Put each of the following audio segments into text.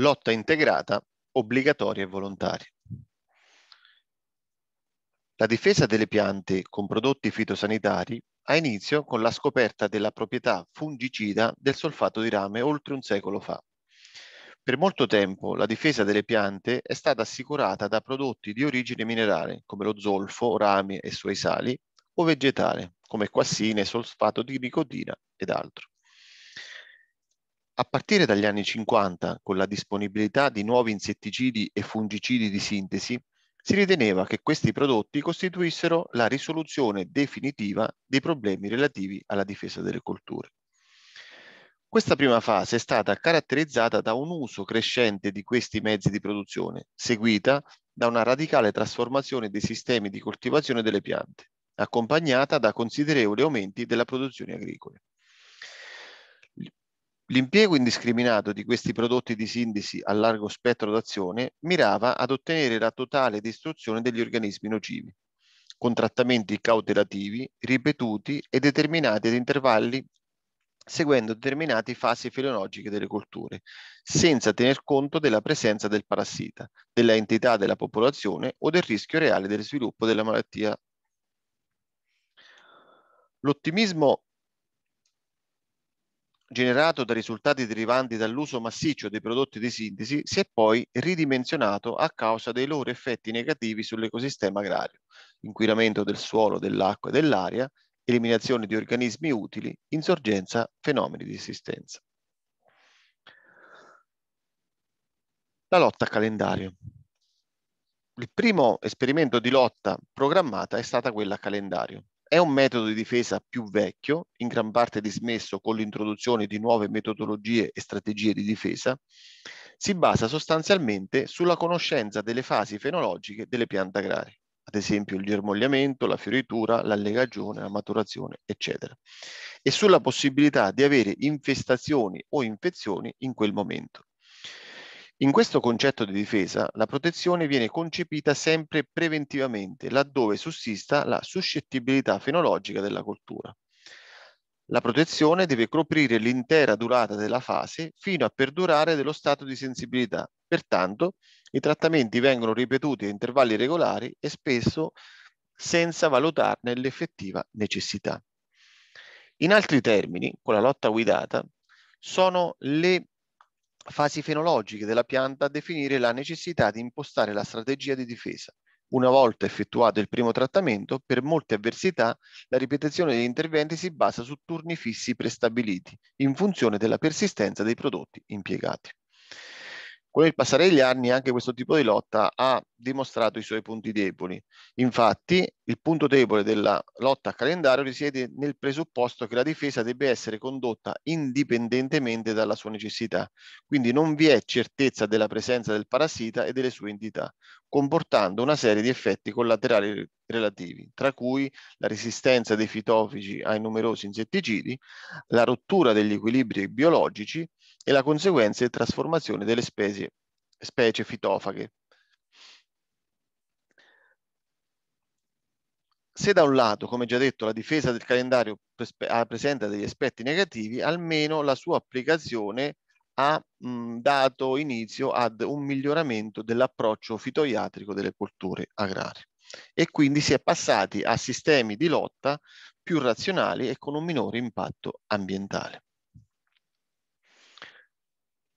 lotta integrata, obbligatoria e volontaria. La difesa delle piante con prodotti fitosanitari ha inizio con la scoperta della proprietà fungicida del solfato di rame oltre un secolo fa. Per molto tempo la difesa delle piante è stata assicurata da prodotti di origine minerale, come lo zolfo, rami e suoi sali, o vegetale, come quassine, solfato di nicotina ed altro. A partire dagli anni 50, con la disponibilità di nuovi insetticidi e fungicidi di sintesi, si riteneva che questi prodotti costituissero la risoluzione definitiva dei problemi relativi alla difesa delle colture. Questa prima fase è stata caratterizzata da un uso crescente di questi mezzi di produzione, seguita da una radicale trasformazione dei sistemi di coltivazione delle piante, accompagnata da considerevoli aumenti della produzione agricola. L'impiego indiscriminato di questi prodotti di sintesi a largo spettro d'azione mirava ad ottenere la totale distruzione degli organismi nocivi, con trattamenti cautelativi ripetuti e determinati ad intervalli seguendo determinate fasi filonologiche delle colture, senza tener conto della presenza del parassita, della entità della popolazione o del rischio reale del sviluppo della malattia. L'ottimismo generato da risultati derivanti dall'uso massiccio dei prodotti di sintesi si è poi ridimensionato a causa dei loro effetti negativi sull'ecosistema agrario, inquinamento del suolo, dell'acqua e dell'aria, eliminazione di organismi utili, insorgenza fenomeni di esistenza. La lotta a calendario. Il primo esperimento di lotta programmata è stata quella a calendario, è un metodo di difesa più vecchio, in gran parte dismesso con l'introduzione di nuove metodologie e strategie di difesa. Si basa sostanzialmente sulla conoscenza delle fasi fenologiche delle piante agrarie, ad esempio il germogliamento, la fioritura, l'allegagione, la maturazione, eccetera, e sulla possibilità di avere infestazioni o infezioni in quel momento. In questo concetto di difesa, la protezione viene concepita sempre preventivamente, laddove sussista la suscettibilità fenologica della coltura. La protezione deve coprire l'intera durata della fase fino a perdurare dello stato di sensibilità. Pertanto, i trattamenti vengono ripetuti a intervalli regolari e spesso senza valutarne l'effettiva necessità. In altri termini, con la lotta guidata, sono le fasi fenologiche della pianta a definire la necessità di impostare la strategia di difesa. Una volta effettuato il primo trattamento, per molte avversità la ripetizione degli interventi si basa su turni fissi prestabiliti in funzione della persistenza dei prodotti impiegati con il passare degli anni anche questo tipo di lotta ha dimostrato i suoi punti deboli. Infatti il punto debole della lotta a calendario risiede nel presupposto che la difesa debba essere condotta indipendentemente dalla sua necessità, quindi non vi è certezza della presenza del parassita e delle sue entità, comportando una serie di effetti collaterali relativi, tra cui la resistenza dei fitofici ai numerosi insetticidi, la rottura degli equilibri biologici, e la conseguenza è trasformazione delle specie, specie fitofaghe. Se da un lato, come già detto, la difesa del calendario ah, presenta degli aspetti negativi, almeno la sua applicazione ha mh, dato inizio ad un miglioramento dell'approccio fitoiatrico delle colture agrarie e quindi si è passati a sistemi di lotta più razionali e con un minore impatto ambientale.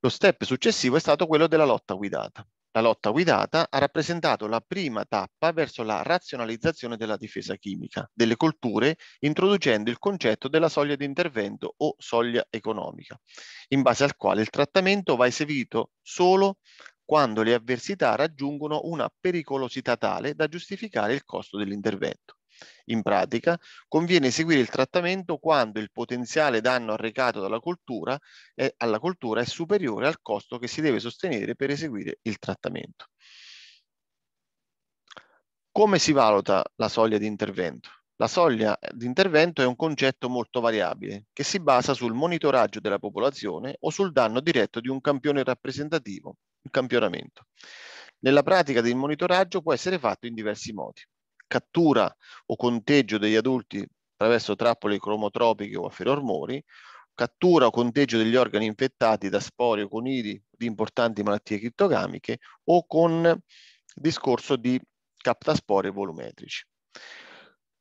Lo step successivo è stato quello della lotta guidata. La lotta guidata ha rappresentato la prima tappa verso la razionalizzazione della difesa chimica delle colture, introducendo il concetto della soglia di intervento o soglia economica, in base al quale il trattamento va eseguito solo quando le avversità raggiungono una pericolosità tale da giustificare il costo dell'intervento. In pratica, conviene seguire il trattamento quando il potenziale danno arrecato dalla coltura è, alla coltura è superiore al costo che si deve sostenere per eseguire il trattamento. Come si valuta la soglia di intervento? La soglia di intervento è un concetto molto variabile che si basa sul monitoraggio della popolazione o sul danno diretto di un campione rappresentativo, il campionamento. Nella pratica del monitoraggio può essere fatto in diversi modi cattura o conteggio degli adulti attraverso trappole cromotropiche o ferormori, cattura o conteggio degli organi infettati da spori o conidi di importanti malattie crittogamiche o con discorso di captaspori volumetrici.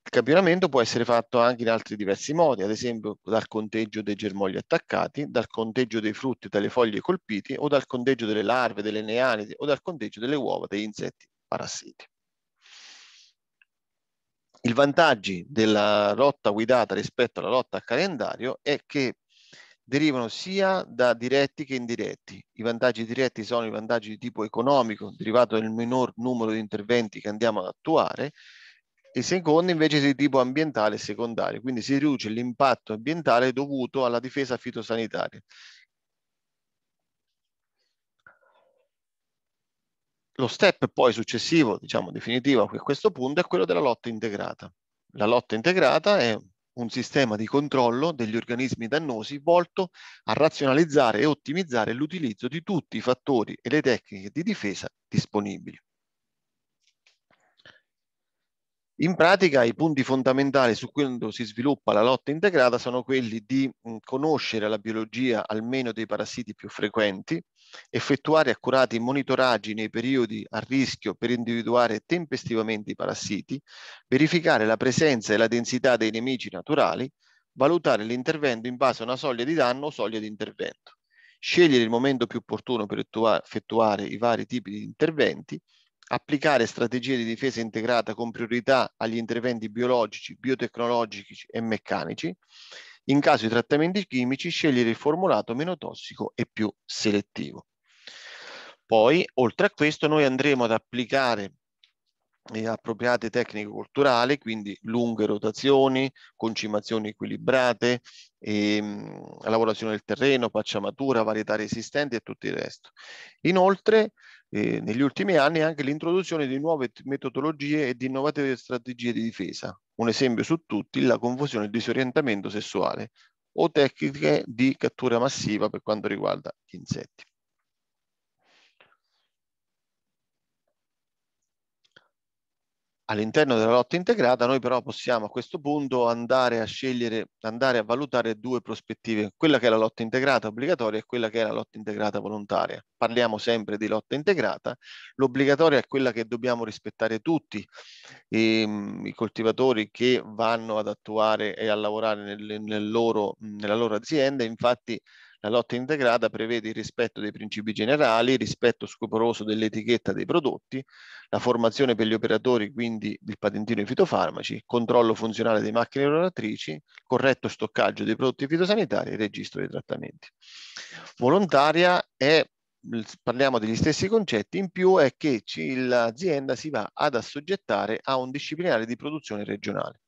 Il campionamento può essere fatto anche in altri diversi modi, ad esempio dal conteggio dei germogli attaccati, dal conteggio dei frutti e delle foglie colpiti o dal conteggio delle larve, delle neanidi o dal conteggio delle uova degli insetti parassiti. Il vantaggio della lotta guidata rispetto alla lotta a calendario è che derivano sia da diretti che indiretti. I vantaggi diretti sono i vantaggi di tipo economico, derivato dal minor numero di interventi che andiamo ad attuare, il secondo invece di tipo ambientale e secondario, quindi si riduce l'impatto ambientale dovuto alla difesa fitosanitaria, Lo step poi successivo, diciamo definitivo a questo punto, è quello della lotta integrata. La lotta integrata è un sistema di controllo degli organismi dannosi volto a razionalizzare e ottimizzare l'utilizzo di tutti i fattori e le tecniche di difesa disponibili. In pratica i punti fondamentali su cui si sviluppa la lotta integrata sono quelli di conoscere la biologia almeno dei parassiti più frequenti, effettuare accurati monitoraggi nei periodi a rischio per individuare tempestivamente i parassiti, verificare la presenza e la densità dei nemici naturali, valutare l'intervento in base a una soglia di danno o soglia di intervento, scegliere il momento più opportuno per effettuare i vari tipi di interventi, applicare strategie di difesa integrata con priorità agli interventi biologici, biotecnologici e meccanici, in caso di trattamenti chimici scegliere il formulato meno tossico e più selettivo. Poi, oltre a questo, noi andremo ad applicare e appropriate tecniche culturali, quindi lunghe rotazioni, concimazioni equilibrate, e, ehm, mh, lavorazione del terreno, pacciamatura, varietà resistenti e tutto il resto. Inoltre, eh, negli ultimi anni anche l'introduzione di nuove metodologie e di innovative strategie di difesa. Un esempio su tutti, la confusione e il disorientamento sessuale o tecniche di cattura massiva per quanto riguarda gli insetti. All'interno della lotta integrata noi però possiamo a questo punto andare a scegliere, andare a valutare due prospettive, quella che è la lotta integrata obbligatoria e quella che è la lotta integrata volontaria. Parliamo sempre di lotta integrata, l'obbligatoria è quella che dobbiamo rispettare tutti ehm, i coltivatori che vanno ad attuare e a lavorare nel, nel loro, nella loro azienda, infatti la lotta integrata prevede il rispetto dei principi generali, il rispetto scrupoloso dell'etichetta dei prodotti, la formazione per gli operatori, quindi del patentino dei fitofarmaci, controllo funzionale delle macchine lavoratrici, corretto stoccaggio dei prodotti fitosanitari e registro dei trattamenti. Volontaria è parliamo degli stessi concetti, in più è che l'azienda si va ad assoggettare a un disciplinare di produzione regionale.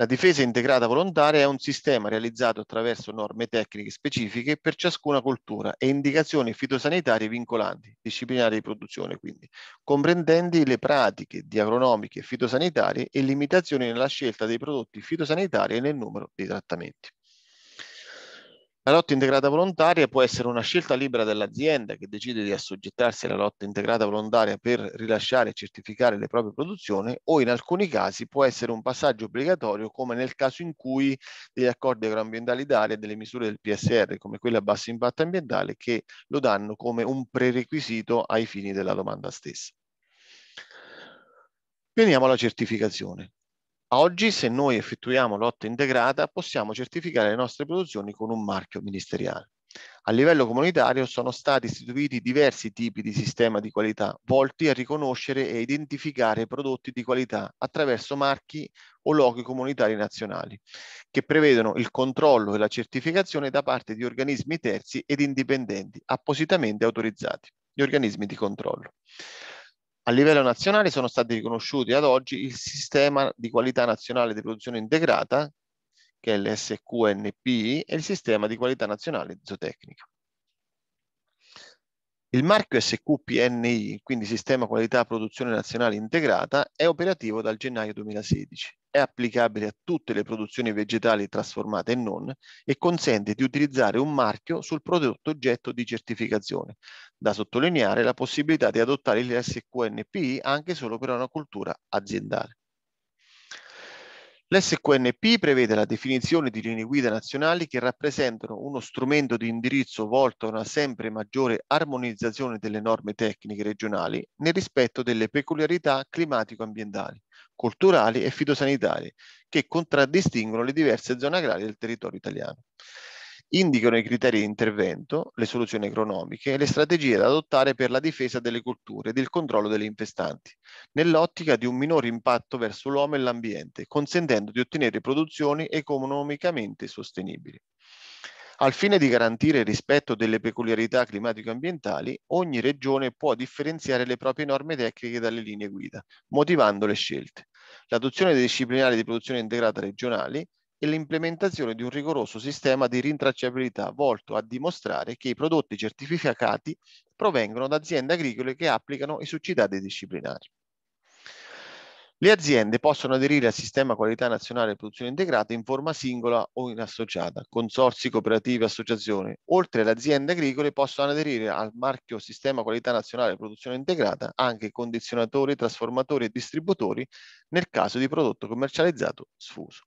La difesa integrata volontaria è un sistema realizzato attraverso norme tecniche specifiche per ciascuna coltura e indicazioni fitosanitarie vincolanti, disciplinari di produzione quindi, comprendenti le pratiche di agronomiche fitosanitarie e limitazioni nella scelta dei prodotti fitosanitari e nel numero dei trattamenti. La lotta integrata volontaria può essere una scelta libera dell'azienda che decide di assoggettarsi alla lotta integrata volontaria per rilasciare e certificare le proprie produzioni o in alcuni casi può essere un passaggio obbligatorio come nel caso in cui degli accordi agroambientali d'area e delle misure del PSR come quelle a basso impatto ambientale che lo danno come un prerequisito ai fini della domanda stessa. Veniamo alla certificazione. Oggi, se noi effettuiamo lotta integrata, possiamo certificare le nostre produzioni con un marchio ministeriale. A livello comunitario sono stati istituiti diversi tipi di sistema di qualità volti a riconoscere e identificare prodotti di qualità attraverso marchi o loghi comunitari nazionali, che prevedono il controllo e la certificazione da parte di organismi terzi ed indipendenti appositamente autorizzati, gli organismi di controllo. A livello nazionale sono stati riconosciuti ad oggi il sistema di qualità nazionale di produzione integrata, che è l'SQNP, e il sistema di qualità nazionale zootecnica. Il marchio SQPNI, quindi Sistema Qualità Produzione Nazionale Integrata, è operativo dal gennaio 2016. È applicabile a tutte le produzioni vegetali trasformate e non e consente di utilizzare un marchio sul prodotto oggetto di certificazione. Da sottolineare la possibilità di adottare il SQNPI anche solo per una cultura aziendale. L'SQNP prevede la definizione di linee guida nazionali che rappresentano uno strumento di indirizzo volto a una sempre maggiore armonizzazione delle norme tecniche regionali nel rispetto delle peculiarità climatico-ambientali, culturali e fitosanitarie che contraddistinguono le diverse zone agrarie del territorio italiano indicano i criteri di intervento, le soluzioni agronomiche e le strategie da adottare per la difesa delle colture e del controllo delle infestanti, nell'ottica di un minore impatto verso l'uomo e l'ambiente, consentendo di ottenere produzioni economicamente sostenibili. Al fine di garantire il rispetto delle peculiarità climatico-ambientali, ogni regione può differenziare le proprie norme tecniche dalle linee guida, motivando le scelte. L'adozione dei disciplinari di produzione integrata regionali e l'implementazione di un rigoroso sistema di rintracciabilità volto a dimostrare che i prodotti certificati provengono da aziende agricole che applicano i succitati disciplinari. Le aziende possono aderire al Sistema Qualità Nazionale Produzione Integrata in forma singola o in associata, consorsi, cooperative, associazioni. Oltre alle aziende agricole possono aderire al marchio Sistema Qualità Nazionale Produzione Integrata anche condizionatori, trasformatori e distributori nel caso di prodotto commercializzato sfuso.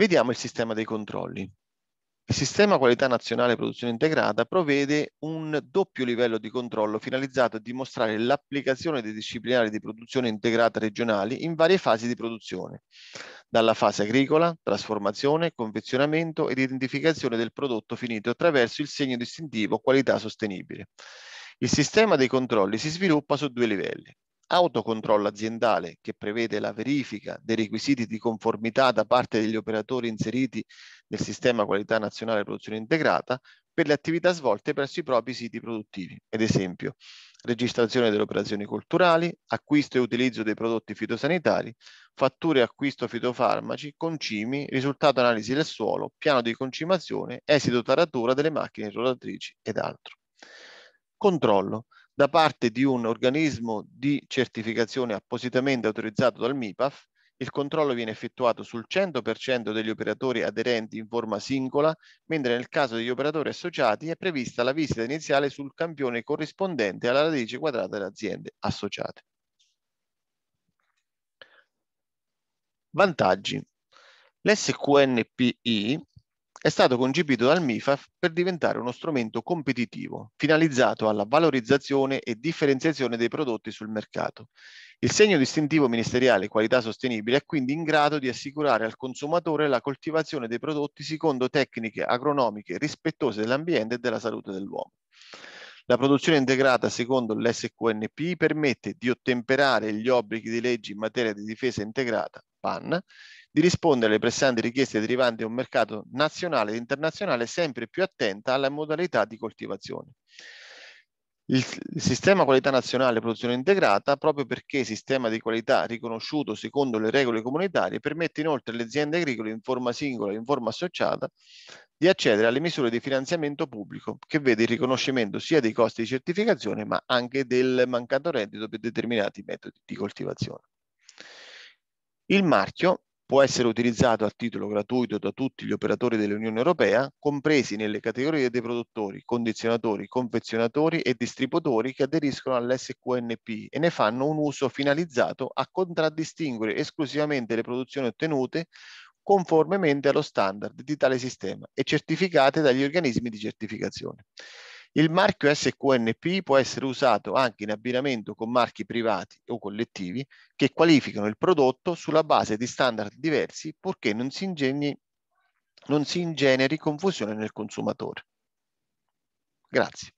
Vediamo il sistema dei controlli. Il sistema qualità nazionale produzione integrata provvede un doppio livello di controllo finalizzato a dimostrare l'applicazione dei disciplinari di produzione integrata regionali in varie fasi di produzione, dalla fase agricola, trasformazione, confezionamento ed identificazione del prodotto finito attraverso il segno distintivo qualità sostenibile. Il sistema dei controlli si sviluppa su due livelli autocontrollo aziendale che prevede la verifica dei requisiti di conformità da parte degli operatori inseriti nel sistema qualità nazionale produzione integrata per le attività svolte presso i propri siti produttivi, ad esempio registrazione delle operazioni culturali, acquisto e utilizzo dei prodotti fitosanitari, fatture e acquisto fitofarmaci, concimi, risultato analisi del suolo, piano di concimazione, esito taratura delle macchine rotatrici ed altro. Controllo da parte di un organismo di certificazione appositamente autorizzato dal MIPAF, il controllo viene effettuato sul 100% degli operatori aderenti in forma singola, mentre nel caso degli operatori associati è prevista la visita iniziale sul campione corrispondente alla radice quadrata delle aziende associate. Vantaggi. L'SQNPI è stato concepito dal MIFAF per diventare uno strumento competitivo, finalizzato alla valorizzazione e differenziazione dei prodotti sul mercato. Il segno distintivo ministeriale qualità sostenibile è quindi in grado di assicurare al consumatore la coltivazione dei prodotti secondo tecniche agronomiche rispettose dell'ambiente e della salute dell'uomo. La produzione integrata secondo l'SQNP permette di ottemperare gli obblighi di legge in materia di difesa integrata PAN, di rispondere alle pressanti richieste derivanti da un mercato nazionale ed internazionale sempre più attenta alle modalità di coltivazione. Il, il sistema qualità nazionale produzione integrata, proprio perché sistema di qualità riconosciuto secondo le regole comunitarie, permette inoltre alle aziende agricole in forma singola e in forma associata di accedere alle misure di finanziamento pubblico che vede il riconoscimento sia dei costi di certificazione ma anche del mancato reddito per determinati metodi di coltivazione. Il marchio può essere utilizzato a titolo gratuito da tutti gli operatori dell'Unione Europea, compresi nelle categorie dei produttori, condizionatori, confezionatori e distributori che aderiscono all'SQNP e ne fanno un uso finalizzato a contraddistinguere esclusivamente le produzioni ottenute conformemente allo standard di tale sistema e certificate dagli organismi di certificazione. Il marchio SQNP può essere usato anche in abbinamento con marchi privati o collettivi che qualificano il prodotto sulla base di standard diversi purché non si, ingegni, non si ingeneri confusione nel consumatore. Grazie.